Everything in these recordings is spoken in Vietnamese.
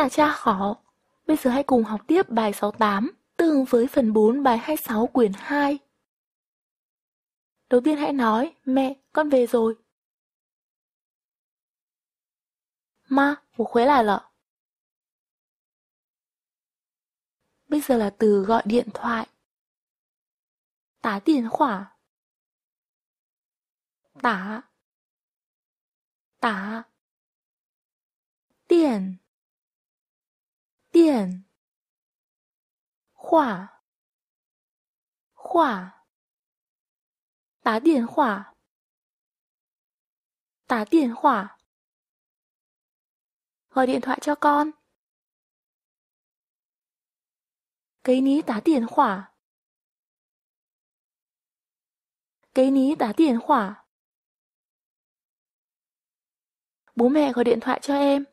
Tả cha khó. Bây giờ hãy cùng học tiếp bài 68, tương với phần 4 bài 26 quyển 2. Đầu tiên hãy nói, mẹ, con về rồi. Ma, bố khuế lại lợ. Bây giờ là từ gọi điện thoại. Tả tiền khỏa. Tả. Tả. Tiền. 线，画，画，打电话，打电话，gọi điện thoại cho con. Cái ní tá điện hỏa. Cái ní Bố mẹ gọi điện thoại cho em.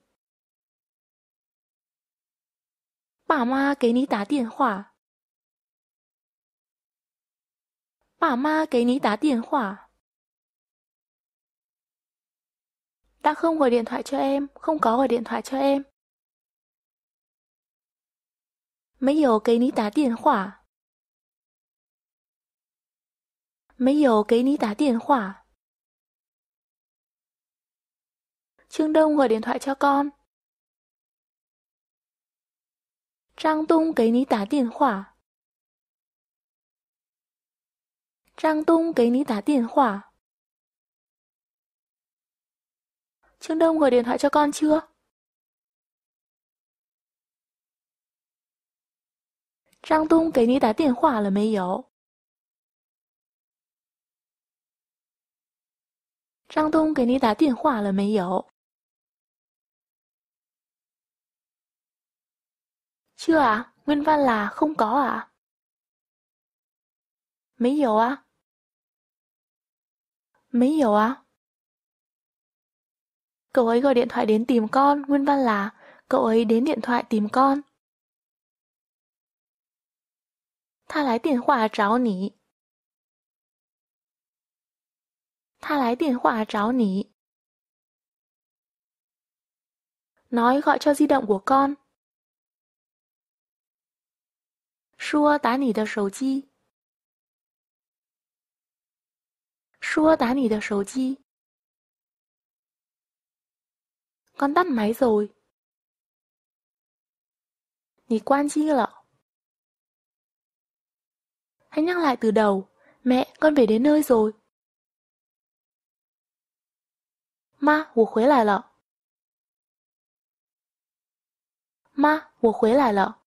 爸妈给你打电话。爸妈给你打电话。Ta không gọi điện thoại cho em, không có gọi điện thoại cho em. 没有给你打电话。没有给你打电话。Trương Đông gọi điện thoại cho con. 张东给你打电话。张东给你打电话。张东给电话叫张车。张东给你打电话了没有？张东给你打电话了没有？Chưa à? nguyên văn là không có À? Mấy dầu ạ? À? Mấy dầu ạ? Cậu ấy gọi điện thoại đến tìm con, nguyên văn là cậu ấy đến điện thoại tìm con. nói gọi cho di động của con. 说打你的手机，说打你的手机。Con tắt máy rồi. quan chi Hãy nhắc lại từ đầu. Mẹ, con về đến nơi rồi. Ma, lại 我回来了。妈，我回来了。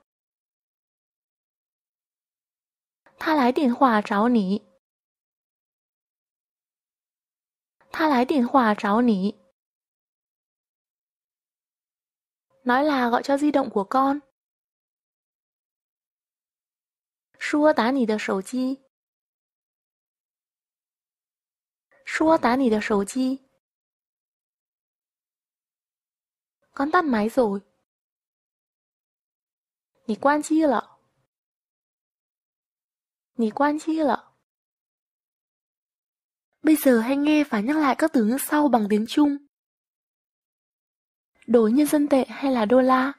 他来电话找你。他来电话找你。Nói là gọi cho di động của con. 说打你的手机。说打你的手机。Không đạn máy rồi。你关机了。你关机了。Bây giờ hãy nghe và nhắc lại các từ ngữ sau bằng tiếng Trung. Đổi nhân dân tệ hay là đô la?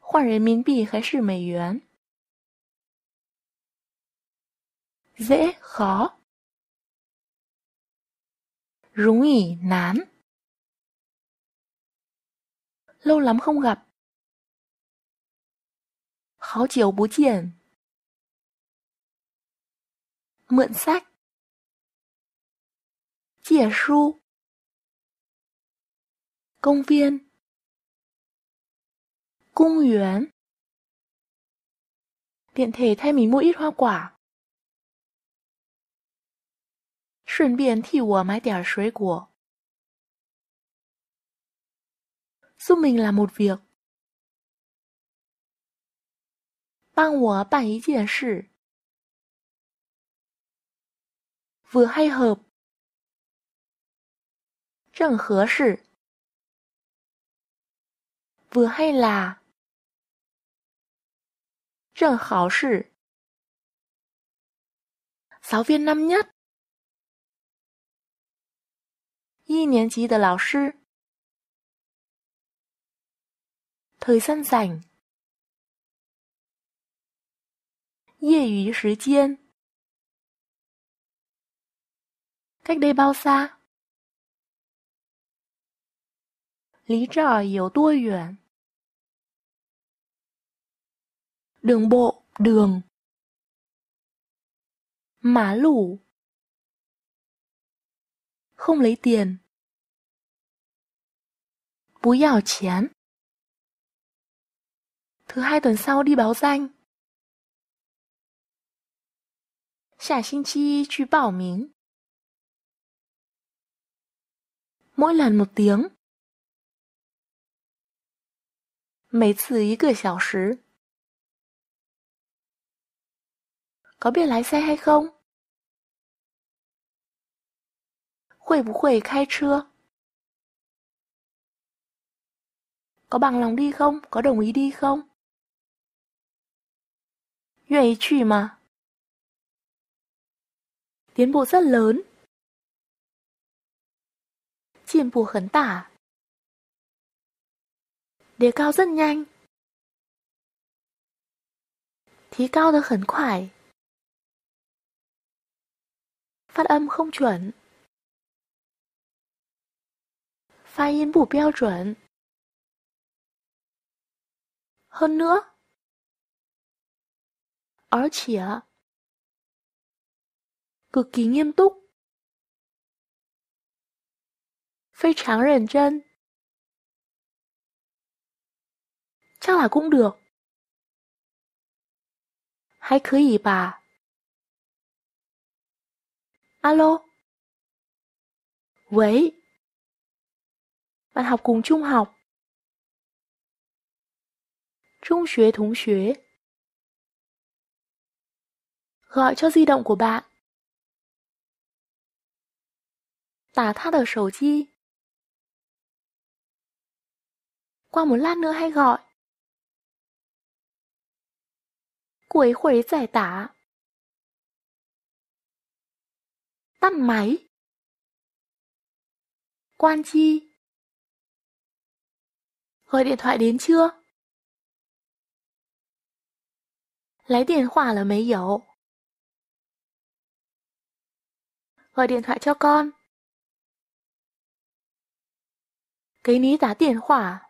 换人民币还是美元？dễ Lâu lắm không gặp 好久不见。Mượn sách. Chia su. Công viên. Cung yuán. Tiện thể thay mình mua ít hoa quả. giúp mình làm một việc. 帮我办一件事。hợp，正合适。不害啦，正好是。giáo viên năm nhất，一年级的老师。thời gian rảnh 业余时间 cách đây bao xa lý 这儿有多远 đường bộ đường má lủ không lấy tiền bú yào chén thứ hai tuần sau đi báo danh 下星期去报名. Mỗi lần một tiếng. 每次一个小时. Có biết lái xe hay không? 会不会开车? Có bằng lòng đi không? Có đồng ý đi không? 愿意去吗？tiến bộ rất lớn. bù khấn tả, 进步很大，đề cao rất nhanh, thí cao được khấn khoải, phát âm không chuẩn, chuẩn, Hơn nữa, 而且。cực kỳ nghiêm túc. 非常认真 Chắc là cũng được. Hãy cứ ý bà. Alo. Vậy. Bạn học cùng trung học. Trung xuế thống xuế. Gọi cho di động của bạn. 打他的手机。qua một lát nữa hay gọi. Cô hồi giải tả. Tắt máy. Quan chi. Gọi điện thoại đến chưa? Lấy điện thoại là mấy dấu. Gọi điện thoại cho con. 给你打电话。